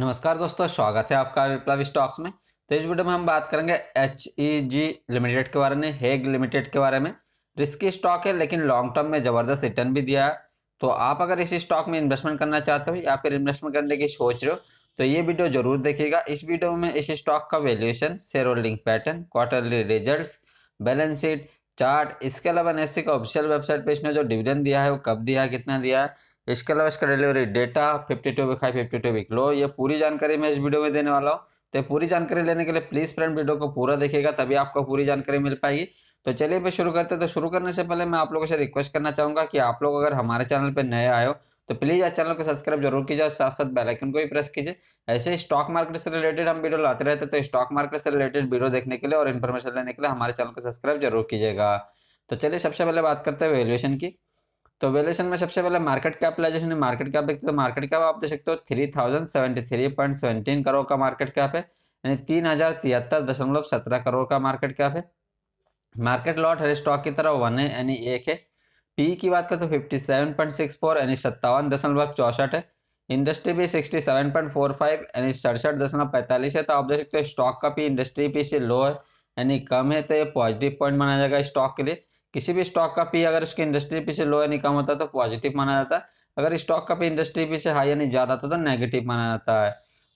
नमस्कार दोस्तों स्वागत है आपका विप्लव स्टॉक्स में तो इस वीडियो में हम बात करेंगे एच ई जी लिमिटेड के बारे में हेग लिमिटेड के बारे में रिस्की स्टॉक है लेकिन लॉन्ग टर्म में ज़बरदस्त रिटर्न भी दिया है तो आप अगर इस स्टॉक में इन्वेस्टमेंट करना चाहते हो या फिर इन्वेस्टमेंट करने की सोच रहे हो तो ये वीडियो जरूर देखिएगा इस वीडियो में इस स्टॉक का valuation share holding pattern quarterly result balance sheet chart इसके अलावा एनएससी का ऑफिशियल वेबसाइट पर इसने जो डिविडेंड दिया है वो कब दिया है कितना दिया है इसके अलावा इसका delivery data fifty two week high fifty two week low ये पूरी जानकारी मैं इस वीडियो में देने वाला हूँ तो पूरी जानकारी लेने के लिए प्लीज़ फ्रेंड वीडियो को पूरा देखेगा तभी आपको पूरी जानकारी मिल पाएगी तो चलिए मैं शुरू करते हैं तो शुरू करने से पहले मैं आप लोगों से रिक्वेस्ट करना चाहूँगा कि आप लोग अगर हमारे चैनल पर नए आए हो तो प्लीज़ इस चैनल को सब्सक्राइब जरूर कीजिए और साथ साथ बेलाइकन को भी प्रेस कीजिए ऐसे स्टॉक मार्केट से रिलेटेड हम वीडियो लाते रहते तो स्टॉक मार्केट से रिलेटेड वीडियो देखने के लिए और इन्फॉर्मेशन लेने के लिए हमारे चैनल को सब्सक्राइब जरूर कीजिएगा तो चलिए सबसे पहले बात करते हैं वैल्यूएशन की तो वैल्यूएशन में सबसे पहले मार्केट कैपिटलाइजेशन है मार्केट कैप देखते तो मार्केट कैप आप देख सकते हो three thousand seventy three point seventeen crore का मार्केट कैप है यानी तीन हजार तिहत्तर दशमलव सत्रह करोड़ का मार्केट कैप है मार्केट लॉट हर स्टॉक की तरह वन है यानी एक है पी की बात करें तो fifty seven point six four यानी सत्तावन दशमलव चौसठ है इंडस्ट्री भी sixty seven point four five यानी सड़सठ दशमलव पैंतालीस है तो आप देख सकते हो स्टॉक का पी इंडस्ट्री पी से लो है यानी कम है तो ये पॉजिटिव पॉइंट माना जाएगा स्टॉक के लिए किसी भी स्टॉक का पी अगर उसकी इंडस्ट्री पी से लो यानी कम होता है तो पॉजिटिव माना जाता है अगर स्टॉक का पी इंडस्ट्री पी से हाई यानी ज़्यादा होता तो नेगेटिव माना जाता है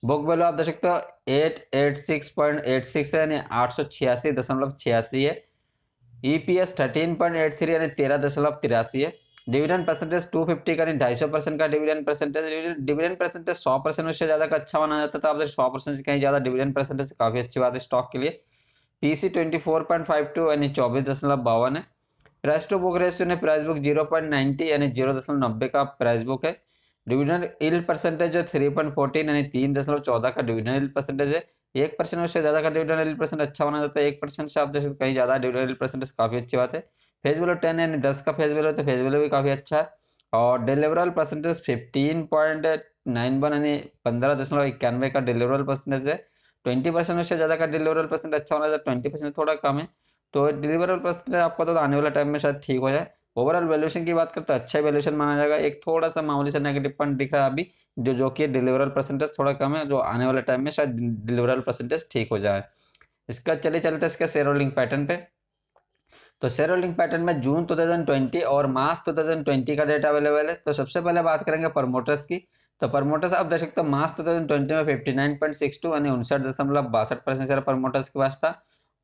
बुक वैल्यू आप देख सकते हो eight eight six point eight six है यानी आठ सौ छियासी दशमलव छियासी है E P S thirteen point eight three यानी तेरह दशमलव तिरासी है डिविडेंड परसेंटेज टू फिफ्टी का यानी ढाई सौ परसेंट का डिविडेंड परसेंटेज डिविडेंड परसेंटेज सौ परसेंट उससे ज़्यादा का अच्छा माना जाता था तो आप सौ परसेंट से कहीं ज़्यादा डिविडेंड परसेंटेज काफ़ी अच्छी बात है स्टॉक के लिए P C twenty four point five two यानी चौबीस दशमलव बावन है रेस्ट बुक ओग्रेसियो ने price book zero point ninety यानी जीरो दशमलव नब्बे का प्राइस बुक है डिविडेंड इल परसेंटेज है थ्री पॉइंट फोर्टीन यानी तीन दशमलव चौदह का डिविडेंड इल परसेंटेज है एक परसेंट उससे ज़्यादा का डिविडेंड इल परसेंट अच्छा माना जाता है एक परसेंट से आप देख सकते कहीं ज़्यादा डिविडेंड इल परसेंटेज काफ़ी अच्छी बात है फेज वैल्यू टेन यानी दस का फेज वैल्यू तो फेज वैल्यू भी काफ़ी अच्छा है और delivery percentage fifteen point nine one यानी पंद्रह दशमलव इक्यानवे का डिलीवरल परसेंटेज है ट्वेंटी परसेंट उससे ज़्यादा का डिलीवरल परसेंट अच्छा होना चाहिए ट्वेंटी परसेंट थोड़ा कम है तो डिलीवरेबल प्रश्न आपका तो आने वाला टाइम में शायद ठीक हो जाए ओवरऑल वैल्यूशन की बात करते तो अच्छा वैल्यूशन माना जाएगा एक थोड़ा सा मामूली सा नेगेटिव पॉइंट दिख रहा है अभी जो जो कि डिलीवरल परसेंटेज थोड़ा कम है जो आने वाले टाइम में शायद डिलीवरल परसेंटेज ठीक हो जाए इसका चले चलते इसके शेयर होल्डिंग पैटर्न पे तो शेयर होल्डिंग पैटर्न में जून 2020 और मार्च 2020 का डेटा अवेलेबल है तो सबसे पहले बात करेंगे प्रमोटर्स की तो प्रमोटर्स आप देख सकते हो मार्च 2020 में fifty nine point six two यानी उनसठ दशमलव बासठ परसेंट शेयर प्रमोटर्स के पास था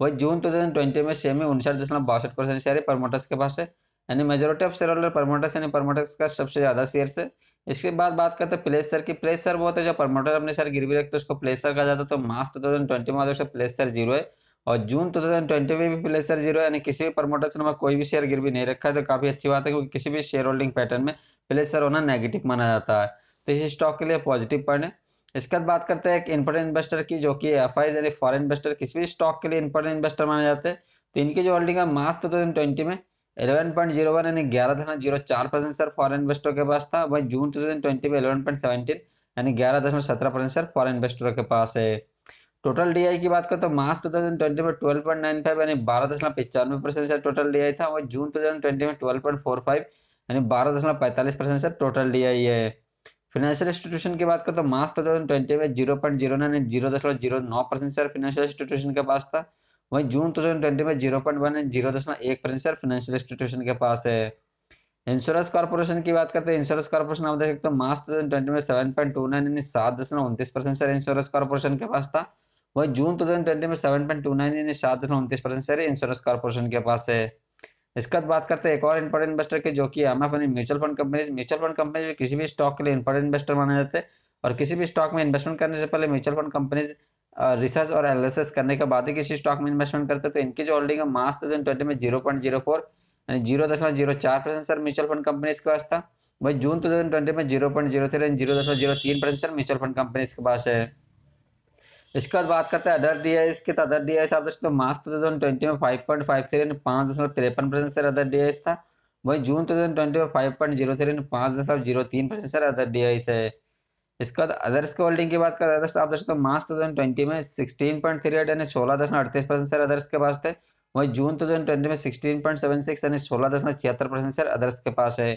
वही जून टू तो थाउजेंड ट्वेंटी में सेमी उनसठ दशमलव बासठ परसेंट शेयर है परमोटर्स के पास है यानी majority of share holder promoters यानी परमोटर्स का सबसे ज्यादा शेयर है इसके बाद बात करते हैं प्लेसर की प्लेसर वो होता है जो परमोटर अपने शेयर गिरवी रखते हैं तो उसको प्लेसर कहा जाता है तो मार्च टू थाउजेंड ट्वेंटी में दोस्तों प्लेस सर जीरो है और जून टू थाउजेंड ट्वेंटी में भी प्लेसर जीरो यानी किसी भी प्रमोटर्स ने कोई भी शेयर गिरवी नहीं रखा है तो काफी अच्छी बात है क्योंकि किसी भी शेयर होल्डिंग पैटर्न में प्लेसर होना नेगेटिव माना जाता है तो इस स्टॉक के लिए पॉजिटिव पॉइंट है इसके बाद बात करते हैं एक इंपोर्टेंट इन्वेस्टर की जो कि एफ आई यानी फॉरेन इन्वेस्टर किसी भी स्टॉक के लिए इंपोर्टेंट इन्वेस्टर माने जाते हैं तो इनकी जो होल्डिंग है मार्च टू थाउजेंड ट्वेंटी में एलेवन पॉइंट जीरो वन यानी ग्यारह दशमलव जीरो चार परसेंट सर फॉरन इन्वेस्टर के पास था वही जून टू थाउजेंड ट्वेंटी में एलेवन पॉइंट सेवेंटीन यानी ग्यारह दशमलव सत्रह परसेंट सर फॉरन इन्वेस्टर के पास है टोटल डी की बात करें तो मार्च टू थाउजेंड ट्वेंटी में ट्वेल्व पॉइंट नाइन फाइव यानी बारह दशमलव पचानवे परसेंट सर टोटल डी था वही जून टू थाउजेंड ट्वेंटी में ट्वेल्व पॉइंट फोर फाइव यानी बारह दशमलव पैंतालीस परसेंट सर टोटल डी है फाइनेंशियल इंस्टीट्यूशन की बात करें तो मार्च टू तो थाउजेंड ट्वेंटी में zero point zero nine zero दशमलव जीरो नौ परसेंट शेयर फाइनेंशियल इंस्टीट्यूशन के पास था वहीं जून टू तो थाउजेंड ट्वेंटी में जीरो पॉइंट वन जीरो दशमलव एक परसेंट शेयर फाइनेंशियल इंस्टीट्यूशन के पास है इंश्योरेंस कॉर्पोरेशन की बात करते हैं इंश्योरेंस कॉर्पोरेशन आप देख सकते हो मार्च टू तो थाउजेंड ट्वेंटी में सेवन पॉइंट टू नाइन यानी सात दशमलव उनतीस परसेंट शेयर इंश्योरेंस कॉर्पोरेशन के पास था वहीं जून टू थाउजेंड ट्वेंटी में सेवन पॉइंट टू नाइन यानी सात दशमलव उनतीस परसेंट शेयर इंश्योरेंस कॉर्पोरेशन के पास है इसके बाद बात करते हैं एक और इंपॉर्टेंट इन्वेस्टर की जो कि हम अपनी mutual fund company mutual fund company भी किसी भी स्टॉक के लिए इंपॉर्टेंट इन्वेस्टर माने जाते हैं और किसी भी स्टॉक में इन्वेस्टमेंट करने से पहले म्यूचुअल फंड कंपनीज रिसर्च और एनालिसिस करने के बाद ही किसी स्टॉक में इन्वेस्टमेंट करते हैं तो इनकी जो होल्डिंग है मार्च टू ट्वेंटी में जीरो पॉइंट जीरो फोर यानी जीरो दशमलव जीरो चार percent sir mutual fund companies के पास था वही जून टू थाउजेंड ट्वेंटी में zero point zero three zero दशमलव जीरो तीन percent sir mutual fund companies के पास है इसके बाद बात करते हैं अदर डी आई एस की तो अदर डी आई एस आप देखते मार्च टू थाउजेंड ट्वेंटी में फाइव पॉइंट फाइव थ्री यानी पाँच दशमलव तिरपन percent sir other D I S था वही जून टू थाउजेंड ट्वेंटी में फाइव पॉइंट जीरो थ्री यानी पाँच दशमलव जीरो तीन percent sir other D I S है इसके बाद अदर्स के होल्डिंग की बात करें अदर्स आप देखते मार्च टू थाउजेंड ट्वेंटी में सिक्सटीन पॉइंट थ्री एट यानी सोलह दशमलव अड़तीस परसेंट सर अदर्स के पास थे वही जून टू थाउजेंड ट्वेंटी में सिक्सटीन पॉइंट सेवन सिक्स यानी सोलह दशमलव छिहत्तर परसेंट सर अदर्स के पास है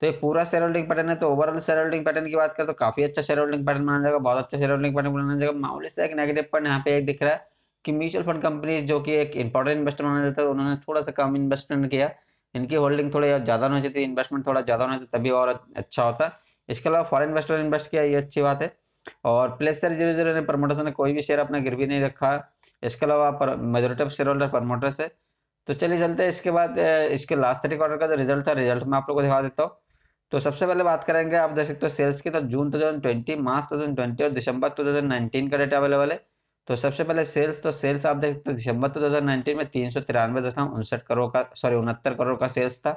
तो ये पूरा शेयर होल्डिंग पैटर्न है तो ओवरऑल शेयर होल्डिंग पैटर्न की बात करें तो काफी अच्छा शेयर होल्डिंग पैटर्न माना जाएगा बहुत अच्छा शेयर होल्डिंग पैटर्न माना जाएगा मामले से एक नेगेटिव पॉइंट यहाँ पे एक दिख रहा है कि म्यूचुअल फंड कंपनीज जो कि एक इंपॉर्टेंट इन्वेस्टर माना जाता है तो उन्होंने थोड़ा सा कम इन्वेस्टमेंट किया इनकी होल्डिंग थोड़ी ज़्यादा होनी चाहिए इन्वेस्टमेंट थोड़ा ज़्यादा होना चाहिए तभी और अच्छा होता है इसके अलावा फॉरन इन्वेस्टर ने इन्वेस्ट किया ये अच्छी बात है और प्लेसर जीरो जीरो ने प्रमोटर्स ने कोई भी शेयर अपना गिर भी नहीं रखा इसके अलावा majority of share holder promoters है तो चलिए चलते हैं इसके बाद इसके लास्ट थ्री क्वार्टर का जो रिजल्ट था रिजल्ट मैं आप लोगों को दिखा देता हूँ तो सबसे पहले बात करेंगे आप देख सकते हो सेल्स की तो June two twenty March twenty और दिसंबर टू थाउजेंड नाइनटीन का डेटा अवेलेबल है तो सबसे पहले सेल्स तो सेल्स आप देख सकते हो दिसंबर 2019 में तीन सौ तिरानवे दशमलव उनसठ करोड़ का सॉरी उनहत्तर करोड़ का सेल्स था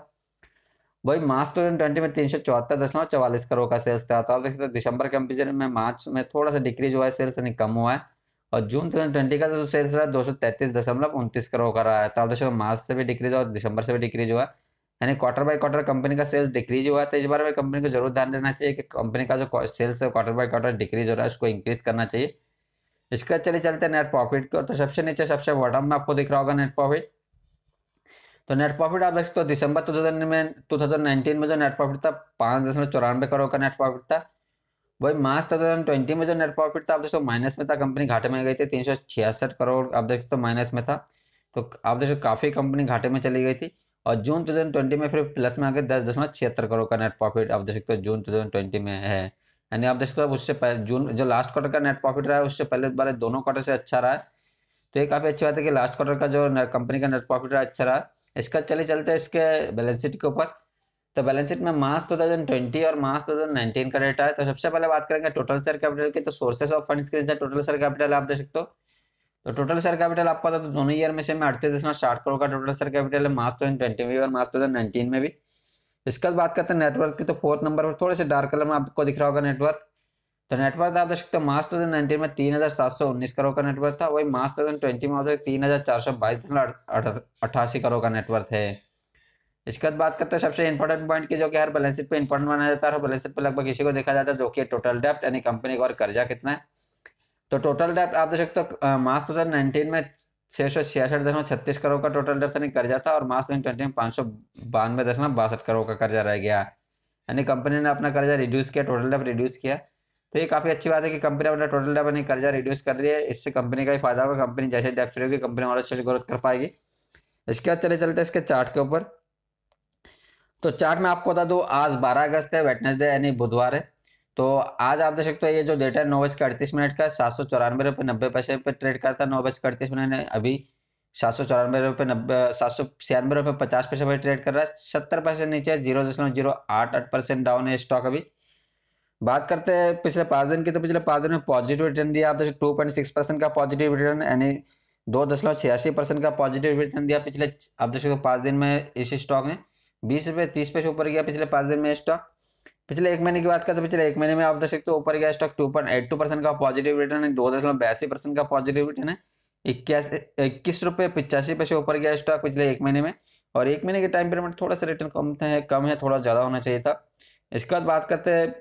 वही मार्च टू ट्वेंटी में तीन सौ चौहत्तर दशमलव चवालीस करोड़ का सेल्स था तो आप देख सकते हो दिसंबर के कंपेरिजन में मार्च में थोड़ा सा डिक्रीज हुआ है सेल्स यानी कम हुआ है और जून टू थाउजेंड ट्वेंटी का जो सेल्स रहा है दो सौ तैंतीस दशमलव उनतीस करोड़ का रहा है तो आप देखो मार्च से भी डिक्रीज हुआ और दिसंबर से भी डिक्रीज हुआ है यानी क्वार्टर बाय क्वार्टर कंपनी का सेल्स डिक्रीज हुआ तो इस बारे में कंपनी को जरूर ध्यान देना चाहिए कि कंपनी का जो सेल्स है क्वार्टर बाय क्वार्टर डिक्रीज हो रहा है उसको इंक्रीज करना चाहिए इसके चले चलते नेट प्रॉफिट को तो सबसे नीचे सबसे बॉटम में आपको दिख रहा होगा नेट प्रॉफिट तो नेट प्रॉफिट आप देख सकते हो दिसंबर टू थाउजेंड में टू थाउजेंड नाइनटीन में जो नेट प्रॉफिट था पाँच दशमलव चौरानवे करोड़ का नेट प्रॉफिट था वही मार्च टू थाउजेंड ट्वेंटी में जो नेट प्रॉफिट था आप देखो माइनस में था कंपनी घाटे में गई थी तीन सौ छियासठ करोड़ आप देख सकते हो माइनस में था तो आप देखो काफ़ी कंपनी घाटे में चली गई थी और जून 2020 में फिर प्लस में आगे दस दशमलव छिहत्तर करोड़ का नेट प्रॉफिट आप देख सकते हो जून 2020 में है यानी आप देख सकते हो उससे पहले जून जो लास्ट क्वार्टर का नेट प्रॉफिट रहा है उससे पहले बारे दोनों क्वार्टर से अच्छा रहा है तो ये काफ़ी अच्छी बात है कि लास्ट क्वार्टर का जो कंपनी का नेट प्रॉफिट रहा अच्छा रहा इसका चले चलते इसके बैलेंस शीट के ऊपर तो बैलेंस शीट में मार्च ट्वेंटी और मार्च नाइनटीन का डेटा है तो सबसे पहले बात करेंगे टोटल शेयर कैपिटल की तो सोर्सेस ऑफ फंड्स के टोटल शेयर कैपिटल आप देख सकते हो तो टोटल शेयर कैपिटल आपका था तो दोनों ईयर में से मैं अड़तीस दशमलव साठ करोड़ का टोटल शेयर कैपिटल है मार्च थाउजेंड तो ट्वेंटी में भी और मार्च थाउजेंड नाइनटीन में भी इसके बाद बात करते हैं नेटवर्क की तो फोर्थ नंबर पर थोड़े से डार्क कलर में आपको दिख रहा होगा नेटवर्क तो नेटवर्क आप देख सकते हो मार्च थाउजेंड नाइनटीन में तीन हजार सात सौ उन्नीस करोड़ का नेटवर्क था वही मार्च थाउजेंड ट्वेंटी में आप तीन हजार चार सौ बाईस दशमलव अठासी करोड़ का नेटवर्क है इसके बाद बात करते हैं सबसे इंपॉर्टेंट पॉइंट की जो कि हर बैलेंस शीट पे इंपॉर्टेंट माना जाता है हर बैलेंस शीट पे लगभग किसी को देखा जाता है जो कि टोटल डेप्ट यानी कंपनी का और कर्जा कितना है तो टोटल डेप्ट आप देख सकते हो मार्च दो हज़ार नाइनटीन में छः सौ छियासठ दशमलव छत्तीस करोड़ का टोटल डेप्ट यानी कर्जा था और मार्च दो हज़ार ट्वेंटी में पाँच सौ बानवे दशमलव बासठ करोड़ का कर्जा रह गया यानी कंपनी ने अपना कर्जा रिड्यूस किया टोटल डेप्ट रिड्यूस किया तो ये काफ़ी अच्छी बात है कि कंपनी अपना टोटल डेप्ट यानी कर्जा रिड्यूस कर रही है इससे कंपनी का ही फायदा होगा कंपनी जैसे डेप्ट फ्री होगी कंपनी और अच्छे ग्रोथ कर पाएगी इसके बाद चले चलते इसके चार्ट के ऊपर तो चार्ट में आपको बता दो आज बारह अगस्त है वेटनेसडे यानी बुधवार है तो आज आप देख सकते हो ये जो डेटा है नौ बज के अड़तीस मिनट का सात सौ चौरानवे रुपये नब्बे पैसे पे ट्रेड करता नौ बज के अड़तीस मिनट ने अभी सात सौ चौरानवे रुपये नब्बे सात सौ छियानवे रुपये पचास पैसे पर ट्रेड कर रहा है सत्तर परसेंट नीचे जीरो दशमलव जीरो आठ आठ परसेंट डाउन है स्टॉक अभी बात करते हैं पिछले पाँच दिन की तो पिछले पाँच दिन में पॉजिटिव रिटर्न दिया आप देखिए टू पॉइंट सिक्स परसेंट का पॉजिटिव रिटर्न यानी दो दशमलव छियासी परसेंट का पॉजिटिव रिटर्न दिया पिछले आप देख सकते हो पाँच दिन में इस स्टॉक ने बीस रुपये तीस पैसे ऊपर गया पिछले पाँच दिन में स्टॉक पिछले एक महीने की बात करते तो पिछले एक महीने में आप देख सकते हो ऊपर गया stock two point eight two percent का पॉजिटिव रिटर्न है दो दशमलव बयासी परसेंट का पॉजिटिव रिटर्न है इक्यासी इक्कीस रुपये पिचासी पैसे ऊपर गया स्टॉक पिछले एक महीने में और एक महीने के टाइम पीरियड में थोड़ा सा रिटर्न कम है कम है थोड़ा ज़्यादा होना चाहिए था इसके बाद बात करते हैं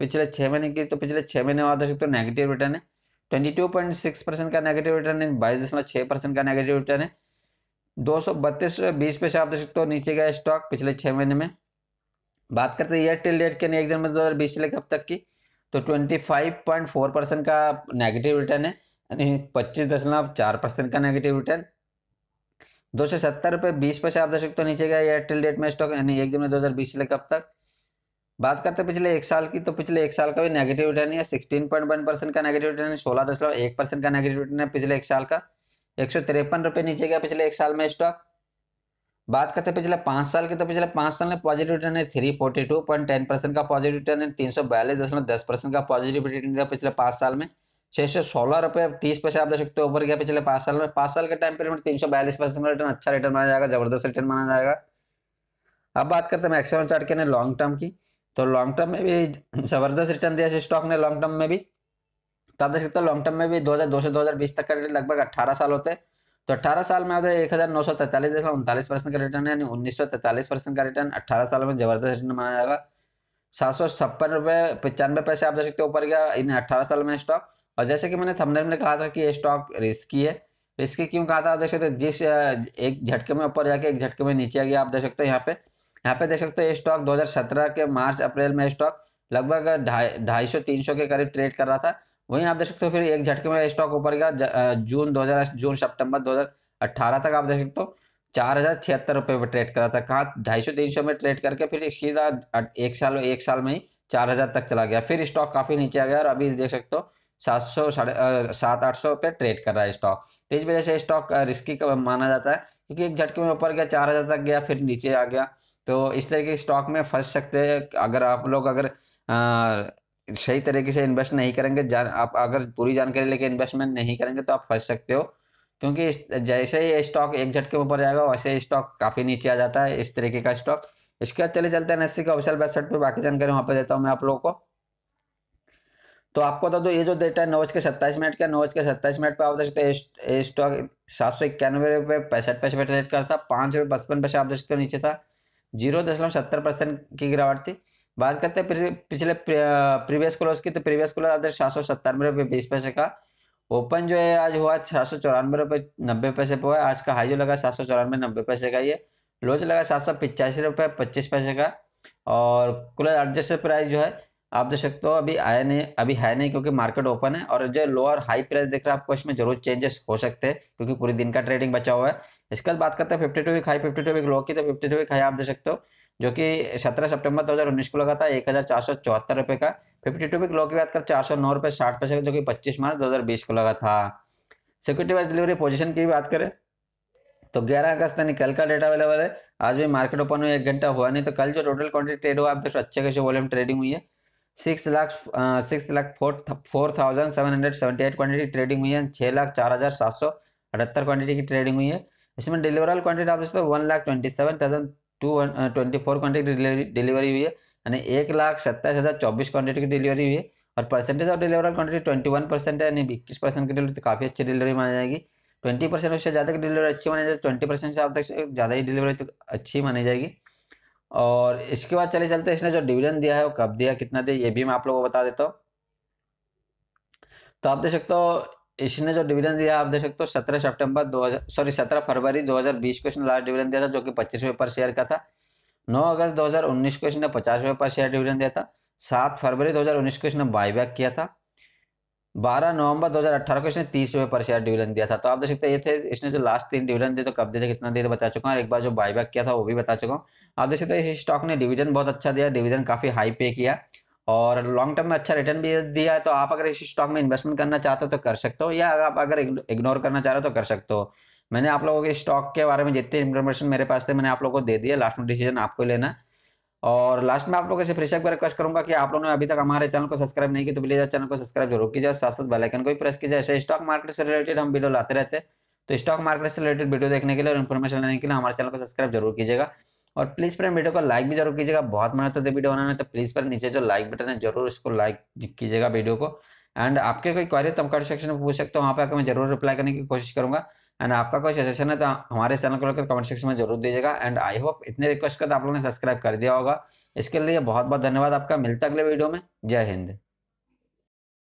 पिछले छः महीने की तो पिछले छः महीने आप देख सकते हो नेगेटिव रिटर्न है twenty two point six percent का नेगेटिव रिटर्न है बाईस दशमलव छः परसेंट का नेगेटिव रिटर्न है दो सौ बत्तीस बीस पैसे आप देख सकते हो नीचे गया स्टॉक पिछले छः महीने में बात करते हैं ईयर टिल डेट के एग्जाम में दो हज़ार बीस से लेकर अब तक की तो twenty five point four percent का नेगेटिव रिटर्न है यानी पच्चीस दशमलव चार परसेंट का नेगेटिव रिटर्न दो सौ सत्तर रुपये बीस पैसे आप दशक तो नीचे गया एयरटेल डेट में स्टॉक यानी एक जून दो हज़ार बीस से लेकर अब तक बात करते हैं पिछले एक साल की तो पिछले एक साल का भी नेगेटिव रिटर्न है सिक्सटीन पॉइंट वन परसेंट का नेगेटिव रिटर्न है सोलह दशमलव एक परसेंट का नेगेटिव रिटर्न है पिछले एक साल का एक सौ तिरपन रुपये नीचे गया पिछले एक साल में स्टॉक बात करते हैं पिछले पांच साल की तो पिछले पांच साल में पॉजिटिव रिटर्न है three forty two point ten percent का पॉजिटिव रिटर्न है तीन सौ बयालीस दशमलव दस परसेंट का पॉजिटिव रिटर्न दिया पिछले पांच साल में छह सौ सोलह रुपये तीस पैसे आप देख सकते हो ऊपर गया पिछले पांच साल में पांच साल के टाइम पीरियड में तीन सौ बयालीस परसेंट का रिटर्न अच्छा रिटर्न माना जाएगा जबरदस्त रिटर्न माना जाएगा अब बात करते हैं मैक्सिमम चार्ट के लॉन्ग टर्म की तो लॉन्ग टर्म में भी जबरदस्त रिटर्न दिया स्टॉक ने लॉन्ग टर्म में भी तो आप देख सकते हो लॉन्ग टर्म में भी दो हज़ार दो से दो हज़ार बीस तक का रिटर्न लगभग अट्ठारह साल होते हैं तो 18 साल में है एक हज़ार नौ सौ तैतालीस दशमलव उनतालीस परसेंट का रिटर्न यानी उन्नीस सौ तैतालीस परसेंट का रिटर्न अठारह साल में जबरदस्त रिटर्न माना जाएगा सात सौ छप्पन रुपये पचानवे पैसे आप देख सकते हो ऊपर गया इन अट्ठारह साल में स्टॉक और जैसे कि मैंने थंबनेल में कहा था कि ये स्टॉक रिस्की है रिस्की क्यों कहा था आप देख सकते हो जिस एक झटके में ऊपर जाके एक झटके में नीचे आ गया आप देख सकते हो यहाँ पे यहाँ पे देख सकते हो ये स्टॉक सत्रह के मार्च अप्रैल में स्टॉक लगभग ढाई ढाई सौ तीन सौ के करीब ट्रेड कर रहा था वहीं आप देख सकते हो फिर एक झटके में स्टॉक ऊपर गया जून 2000 जून सितंबर 2018 तक आप देख सकते हो चार हज़ार छिहत्तर रुपये पर ट्रेड करा था कहाँ ढाई सौ तीन सौ में ट्रेड करके फिर सीधा एक साल एक साल में ही चार हज़ार तक चला गया फिर स्टॉक काफ़ी नीचे आ गया और अभी देख सकते हो सात सौ साढ़े सात आठ सौ पे ट्रेड कर रहा है स्टॉक तो इस वजह से स्टॉक रिस्की का माना जाता है क्योंकि एक झटके में ऊपर गया चार हज़ार तक गया फिर नीचे आ गया तो इस तरह के स्टॉक में फंस सकते हैं अगर आप लोग अगर सही तरीके से इन्वेस्ट नहीं करेंगे जान आप अगर पूरी जानकारी लेके इन्वेस्टमेंट नहीं करेंगे तो आप फंस सकते हो क्योंकि जैसे ही स्टॉक एक झटके ऊपर जाएगा वैसे ही स्टॉक काफ़ी नीचे आ जाता है इस तरीके का स्टॉक इसके बाद चले चलते हैं एनएससी के ऑफिशियल वेबसाइट पर बाकी जानकारी वहाँ पर देता हूँ मैं आप लोगों को तो आपको बता दो ये जो डेटा है नौ बज के सत्ताईस मिनट का नौ बज के सत्ताईस मिनट पर आप देख सकते हैं स्टॉक सात सौ इक्यानवे रुपये पैंसठ पैसे पर ट्रेड करता पाँच रुपये पचपन पैसे आप देख सकते हो नीचे था जीरो दशमलव सत्तर परसेंट की गिरावट थी बात करते हैं पिछले प्रीवियस क्लोज की तो प्रीवियस क्लोज आते सात सौ सत्तानवे रुपये बीस पैसे का ओपन जो है आज हुआ सात सौ चौरानवे रुपये नब्बे पैसे पे हुआ आज का हाई जो लगा सात सौ चौरानवे नब्बे पैसे का ये लो जो लगा सात सौ पिचासी रुपये पच्चीस पैसे का और क्लोज एडजस्ट प्राइस जो है आप देख सकते हो अभी आया नहीं अभी है नहीं क्योंकि मार्केट ओपन है और जो लोअर हाई प्राइस देख रहा है आपको इसमें जरूर चेंजेस हो सकते हैं क्योंकि पूरे दिन का ट्रेडिंग बचा हुआ है इसके बाद बात करते हैं fifty two week high fifty two week low की तो फिफ्टी टू वीक हाई आप देख सकते हो जो कि 17 सितंबर 2019 को लगा था एक हज़ार चार सौ चौहत्तर का फिफ्टी टू वीक लो की बात कर चार सौ नौ रुपये साठ पैसे का जो कि 25 मार्च 2020 को लगा था सिक्योरिटी वाइज डिलीवरी पोजीशन की बात करें तो 11 अगस्त यानी कल का डेटा अवेलेबल है आज भी मार्केट ओपन हुआ एक घंटा हुआ नहीं तो कल जो टोटल क्वांटिटी ट्रेड हुआ आप देखो अच्छे खासी वॉल्यूम ट्रेडिंग हुई है six lakh six lakh four four thousand seven hundred seventy eight quantity trading हुई है छः लाख चार हज़ार सात सौ अठहत्तर क्वांटिटी की ट्रेडिंग हुई है इसमें डिलीवरल क्वांटिटी आप दोस्तों one lakh twenty seven thousand two twenty four quantity delivery हुई है यानी एक लाख सत्ताईस हज़ार चौबीस क्वान्टिटी की डिलीवरी हुई है और percentage of delivery quantity twenty one percent है यानी इक्कीस परसेंट की डिलीवरी तो काफ़ी अच्छी डिलीवरी मानी जाएगी ट्वेंटी परसेंट उससे ज़्यादा की डिलीवरी अच्छी मानी जाएगी ट्वेंटी परसेंट से आप तक ज़्यादा ही डिलीवरी तो अच्छी मानी जाएगी और इसके बाद चले चलते इसने जो डिविडेंड दिया है वो कब दिया कितना दिया ये भी मैं आप लोगों को बता देता हूँ तो आप देख सकते हो इसने जो डिविडेंड दिया आप देख सकते हो सत्रह सितंबर दो सॉरी सत्रह फरवरी 2020 को इसने लास्ट डिविडेंड दिया था जो कि पच्चीस रुपये पर शेयर का था नौ अगस्त 2019 को इसने पचास रुपये पर शेयर डिविडेंड दिया था सात फरवरी 2019 को इसने बाईबैक किया था बारह नवंबर 2018 को इसने तीस रुपये पर शेयर डिविडेंड दिया था तो आप देख सकते हैं ये थे इसने जो लास्ट तीन डिविडेंड दिए तो कब दिए थे कितना दिए बता चुका हूँ एक बार जो बाईबैक किया था वो भी बता चुका हूँ आप देख सकते हैं इस स्टॉक ने डिविडेंड बहुत अच्छा दिया डिविडेंड काफ़ी हाई पे किया और लॉन्ग टर्म में अच्छा रिटर्न भी दिया है तो आप अगर इस स्टॉक में इन्वेस्टमेंट करना चाहते हो तो कर सकते हो या आप अगर इग्नोर करना चाह रहे हो तो कर सकते हो मैंने आप लोगों के स्टॉक के बारे में जितने इन्फॉर्मेशन मेरे पास थे मैंने आप लोगों को दे दिया लास्ट में डिसीजन आपको लेना और लास्ट में आप लोगों से फिर से रिक्वेस्ट करूंगा कि आप लोगों ने अभी तक हमारे चैनल को सब्सक्राइब नहीं किया तो प्लीज़ चैनल को सब्सक्राइब जरूर कीजिए साथ साथ बेलाइकन को भी प्रेस कीजिए ऐसे स्टॉक मार्केट से रिलेटेड हम वीडियो लाते रहते तो स्टॉक मार्केट से रिलेटेड वीडियो देखने के लिए और इन्फॉर्मेशन लेने के लिए हमारे चैनल को सब्सक्राइब जरूर कीजिएगा और प्लीज़ फ्रेंड वीडियो को लाइक भी जरूर कीजिएगा बहुत मेहनत होती है वीडियो बनाने तो प्लीज़ फ्रेंड नीचे जो लाइक बटन है जरूर उसको लाइक कीजिएगा वीडियो को एंड आपके कोई क्वारी तो हम कमेंट सेक्शन में पूछ सकते हो वहाँ पर आकर मैं जरूर रिप्लाई करने की कोशिश करूँगा एंड आपका कोई सजेशन है तो हमारे चैनल को लेकर कमेंट सेक्शन में जरूर दीजिएगा एंड आई होप इतने रिक्वेस्ट कर तो आप लोगों ने सब्सक्राइब कर दिया होगा इसके लिए बहुत बहुत धन्यवाद आपका मिलता अगले वीडियो में जय हिंद